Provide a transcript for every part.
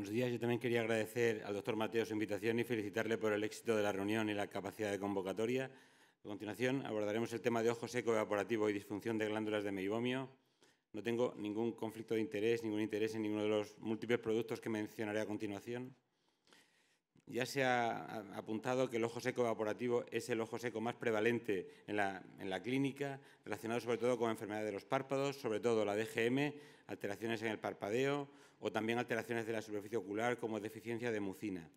Buenos días. Yo también quería agradecer al doctor Mateo su invitación y felicitarle por el éxito de la reunión y la capacidad de convocatoria. A continuación abordaremos el tema de ojo seco evaporativo y disfunción de glándulas de meibomio. No tengo ningún conflicto de interés, ningún interés en ninguno de los múltiples productos que mencionaré a continuación. Ya se ha apuntado que el ojo seco evaporativo es el ojo seco más prevalente en la, en la, clínica, relacionado sobre todo con enfermedades de los párpados, sobre todo la DGM, alteraciones en el parpadeo, o también alteraciones de la superficie ocular como deficiencia de mucina.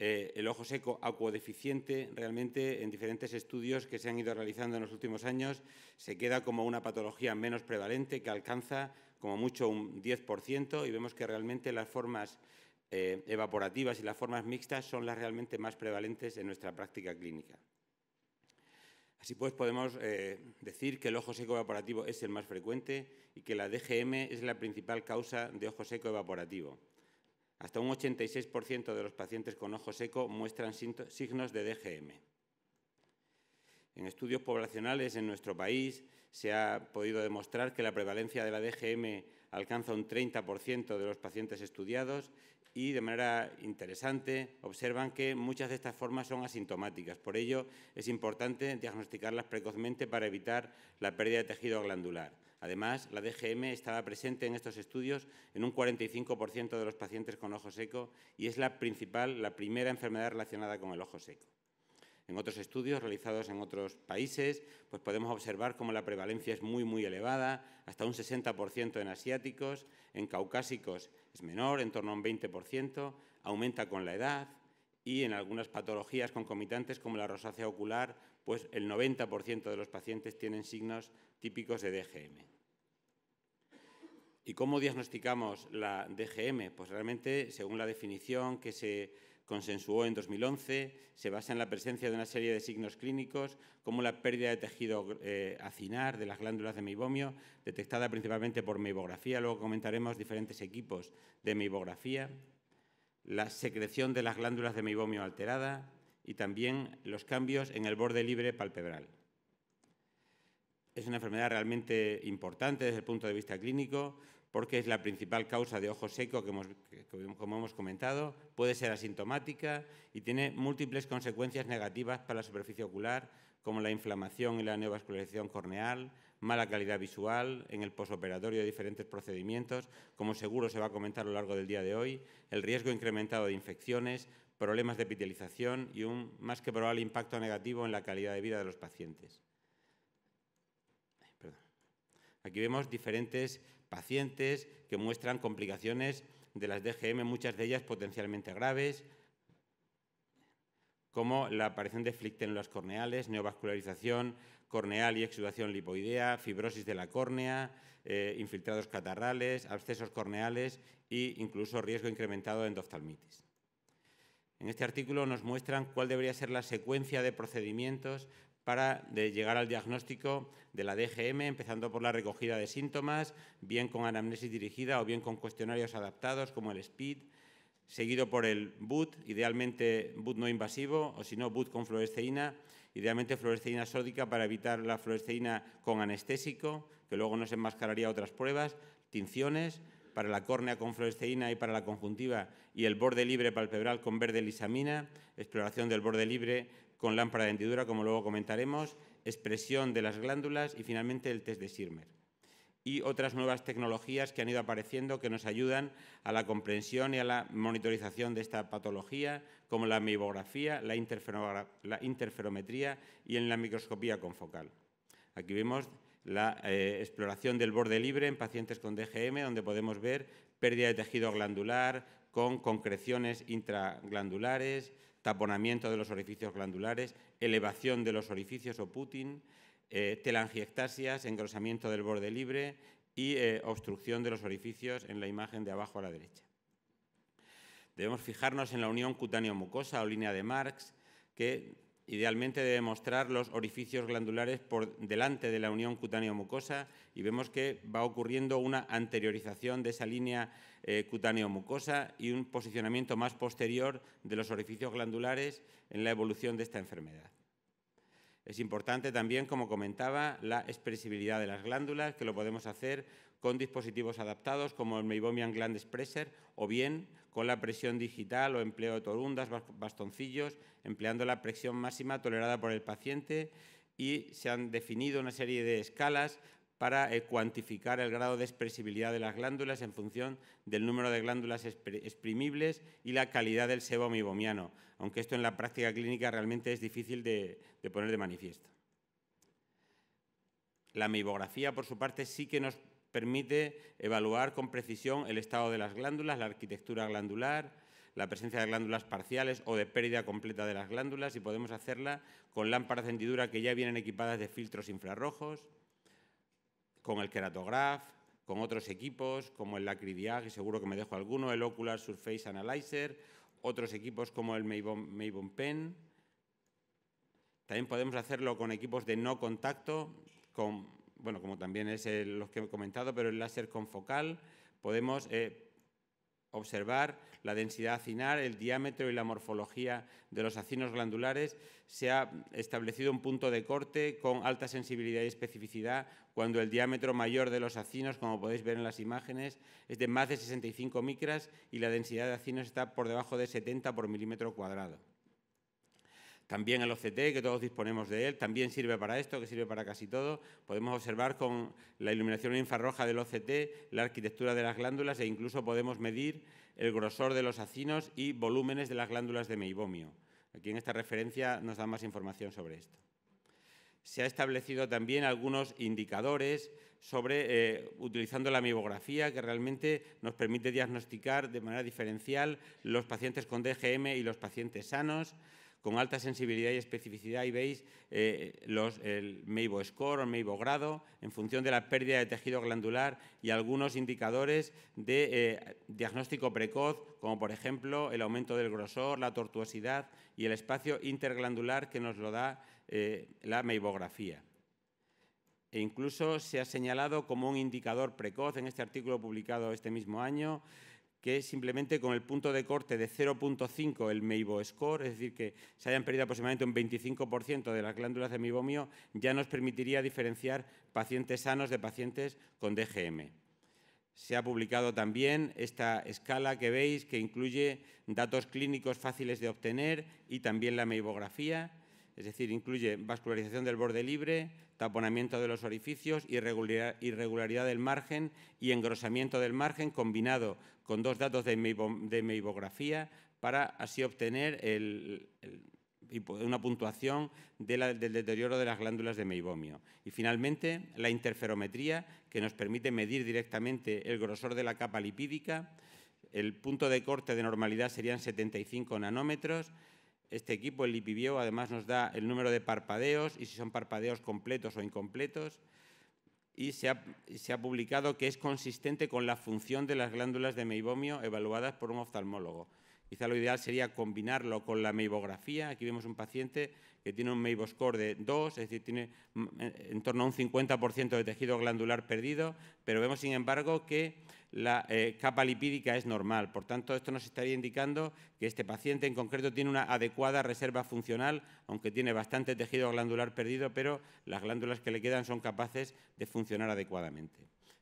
Eh, el ojo seco acuodeficiente realmente en diferentes estudios que se han ido realizando en los últimos años se queda como una patología menos prevalente que alcanza como mucho un 10% y vemos que realmente las formas eh, evaporativas y las formas mixtas son las realmente más prevalentes en nuestra práctica clínica. Así pues, podemos eh, decir que el ojo seco evaporativo es el más frecuente y que la DGM es la principal causa de ojo seco evaporativo. Hasta un 86% de los pacientes con ojo seco muestran signos de DGM. En estudios poblacionales en nuestro país se ha podido demostrar que la prevalencia de la DGM alcanza un 30% de los pacientes estudiados y, de manera interesante, observan que muchas de estas formas son asintomáticas. Por ello, es importante diagnosticarlas precozmente para evitar la pérdida de tejido glandular. Además, la DGM estaba presente en estos estudios en un 45% de los pacientes con ojo seco y es la principal, la primera enfermedad relacionada con el ojo seco. En otros estudios realizados en otros países, pues podemos observar cómo la prevalencia es muy, muy elevada, hasta un 60% en asiáticos, en caucásicos es menor, en torno a un 20%, aumenta con la edad y en algunas patologías concomitantes como la rosácea ocular, pues el 90% de los pacientes tienen signos típicos de DGM. ¿Y cómo diagnosticamos la DGM? Pues realmente, según la definición que se consensuó en 2011 se basa en la presencia de una serie de signos clínicos, como la pérdida de tejido eh, acinar de las glándulas de meibomio, detectada principalmente por meibografía. Luego comentaremos diferentes equipos de meibografía, la secreción de las glándulas de meibomio alterada y también los cambios en el borde libre palpebral. Es una enfermedad realmente importante desde el punto de vista clínico porque es la principal causa de ojo seco que, como hemos comentado, puede ser asintomática y tiene múltiples consecuencias negativas para la superficie ocular, como la inflamación y la neovascularización corneal, mala calidad visual, en el posoperatorio de diferentes procedimientos, como seguro se va a comentar a lo largo del día de hoy, el riesgo incrementado de infecciones, problemas de epitelización y un más que probable impacto negativo en la calidad de vida de los pacientes. Aquí vemos diferentes pacientes que muestran complicaciones de las DGM, muchas de ellas potencialmente graves, como la aparición de flictenulas corneales, neovascularización corneal y exudación lipoidea, fibrosis de la córnea, eh, infiltrados catarrales, abscesos corneales e incluso riesgo incrementado de endoftalmitis. En este artículo nos muestran cuál debería ser la secuencia de procedimientos para de llegar al diagnóstico de la DGM, empezando por la recogida de síntomas, bien con anamnesis dirigida o bien con cuestionarios adaptados como el SPID, seguido por el BOOT idealmente BUT no invasivo o si no BOOT con fluoresceína, idealmente fluoresceína sódica para evitar la fluoresceína con anestésico, que luego nos enmascararía otras pruebas, tinciones, para la córnea con fluoresceína y para la conjuntiva y el borde libre palpebral con verde lisamina, exploración del borde libre con lámpara de hendidura, como luego comentaremos, expresión de las glándulas y finalmente el test de Sirmer. Y otras nuevas tecnologías que han ido apareciendo que nos ayudan a la comprensión y a la monitorización de esta patología, como la mibografía, la, interferometría y en la microscopía confocal. Aquí vemos la eh, exploración del borde libre en pacientes con DGM, donde podemos ver pérdida de tejido glandular con concreciones intraglandulares, taponamiento de los orificios glandulares, elevación de los orificios o putin, eh, telangiectasias, engrosamiento del borde libre y eh, obstrucción de los orificios en la imagen de abajo a la derecha. Debemos fijarnos en la unión cutáneo-mucosa o línea de Marx, que Idealmente debe mostrar los orificios glandulares por delante de la unión cutáneo-mucosa y vemos que va ocurriendo una anteriorización de esa línea eh, cutáneo-mucosa y un posicionamiento más posterior de los orificios glandulares en la evolución de esta enfermedad. Es importante también, como comentaba, la expresibilidad de las glándulas, que lo podemos hacer con dispositivos adaptados como el Meibomian Gland Expresser o bien con la presión digital o empleo de torundas, bastoncillos, empleando la presión máxima tolerada por el paciente y se han definido una serie de escalas para eh, cuantificar el grado de expresibilidad de las glándulas en función del número de glándulas exprimibles y la calidad del sebo amibomiano, aunque esto en la práctica clínica realmente es difícil de, poner de manifiesto. La mibografía, por su parte, sí que nos permite evaluar con precisión el estado de las glándulas, la arquitectura glandular, la presencia de glándulas parciales o de pérdida completa de las glándulas y podemos hacerla con lámparas de hendidura que ya vienen equipadas de filtros infrarrojos, con el Keratograph, con otros equipos como el LacriDiag, y seguro que me dejo alguno, el Ocular Surface Analyzer, otros equipos como el Maybom Pen. También podemos hacerlo con equipos de no contacto, bueno, como también es los que he comentado, pero el láser confocal. Podemos eh, observar la densidad acinar, el diámetro y la morfología de los acinos glandulares, se ha establecido un punto de corte con alta sensibilidad y especificidad cuando el diámetro mayor de los acinos, como podéis ver en las imágenes, es de más de 65 micras y la densidad de acinos está por debajo de 70 por milímetro cuadrado también el OCT, que todos disponemos de él, también sirve para esto, que sirve para casi todo. Podemos observar con la iluminación infrarroja del OCT la arquitectura de las glándulas e incluso podemos medir el grosor de los acinos y volúmenes de las glándulas de meibomio. Aquí en esta referencia nos da más información sobre esto. Se ha establecido también algunos indicadores sobre, eh, utilizando la mibografía, que realmente nos permite diagnosticar de manera diferencial los pacientes con DGM y los pacientes sanos con alta sensibilidad y especificidad. y veis eh, el Meibo score o Meibo grado en función de la pérdida de tejido glandular y algunos indicadores de eh, diagnóstico precoz, como por ejemplo el aumento del grosor, la tortuosidad y el espacio interglandular que nos lo da eh, la meibografía e incluso se ha señalado como un indicador precoz en este artículo publicado este mismo año que simplemente con el punto de corte de 0.5 el Meibo score, es decir, que se hayan perdido aproximadamente un 25% de las glándulas de meibomio, ya nos permitiría diferenciar pacientes sanos de pacientes con DGM. Se ha publicado también esta escala que veis que incluye datos clínicos fáciles de obtener y también la meibografía es decir, incluye vascularización del borde libre, taponamiento de los orificios, irregularidad del margen y engrosamiento del margen combinado con dos datos de, meibografía para así obtener una puntuación del deterioro de las glándulas de meibomio. Y finalmente, la interferometría, que nos permite medir directamente el grosor de la capa lipídica. El punto de corte de normalidad serían 75 nanómetros este equipo, el LipiView, además nos da el número de parpadeos y si son parpadeos completos o incompletos. Y se ha, se ha publicado que es consistente con la función de las glándulas de meibomio evaluadas por un oftalmólogo. Quizá lo ideal sería combinarlo con la meibografía. Aquí vemos un paciente que tiene un meiboscore de 2, es decir, tiene mm, en torno a un 50% de tejido glandular perdido, pero vemos, sin embargo, que la eh, capa lipídica es normal. Por tanto, esto nos estaría indicando que este paciente en concreto tiene una adecuada reserva funcional, aunque tiene bastante tejido glandular perdido, pero las glándulas que le quedan son capaces de funcionar adecuadamente.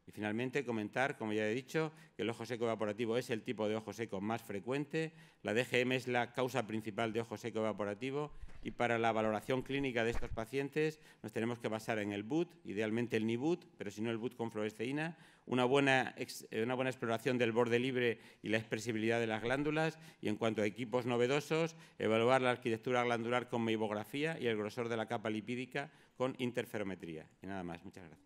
Y finalmente, comentar, como ya he dicho, que el ojo seco evaporativo es el tipo de ojo seco más frecuente, la DGM es la causa principal de ojo seco evaporativo y para la valoración clínica de estos pacientes nos tenemos que basar en el BUT, idealmente el NIBUT, pero si no el BUT con fluoresceína, una buena, eh, una buena exploración del borde libre y la expresibilidad de las glándulas y en cuanto a equipos novedosos, evaluar la arquitectura glandular con meibografía y el grosor de la capa lipídica con interferometría. Y nada más, muchas gracias.